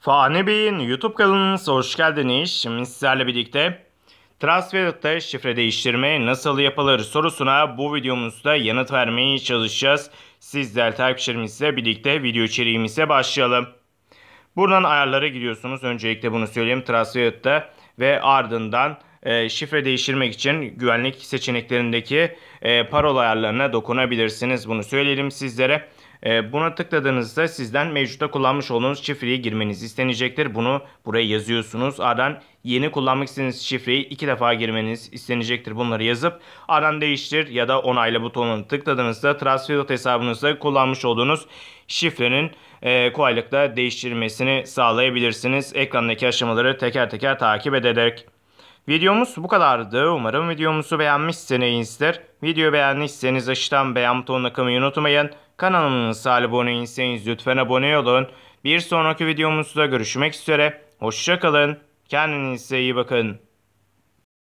Fani Bey'in YouTube kanalına hoş geldiniz. Şimdi sizlerle birlikte transferde şifre değiştirme nasıl yapılır sorusuna bu videomuzda yanıt vermeye çalışacağız. Sizler takipçilerimizle birlikte video içeriğimize başlayalım. Buradan ayarlara gidiyorsunuz. Öncelikle bunu söyleyeyim transferde ve ardından e, şifre değiştirmek için güvenlik seçeneklerindeki e, parola ayarlarına dokunabilirsiniz. Bunu söyleyelim sizlere. E, buna tıkladığınızda sizden mevcutta kullanmış olduğunuz şifreyi girmeniz istenecektir. Bunu buraya yazıyorsunuz. Ardından yeni kullanmak istediğiniz şifreyi iki defa girmeniz istenecektir. Bunları yazıp ardından değiştir ya da onayla butonunu tıkladığınızda Transferdot hesabınızda kullanmış olduğunuz şifrenin e, kolaylıkla değiştirmesini sağlayabilirsiniz. Ekrandaki aşamaları teker teker takip ederek. Videomuz bu kadardı. Umarım videomuzu beğenmişsinizdir. Video beğendiyseniz aşağıdan beğen butonuna kılmayı unutmayın. Kanalımıza abone değilseniz lütfen abone olun. Bir sonraki videomuzda görüşmek üzere. Hoşçakalın. Kendinize iyi bakın.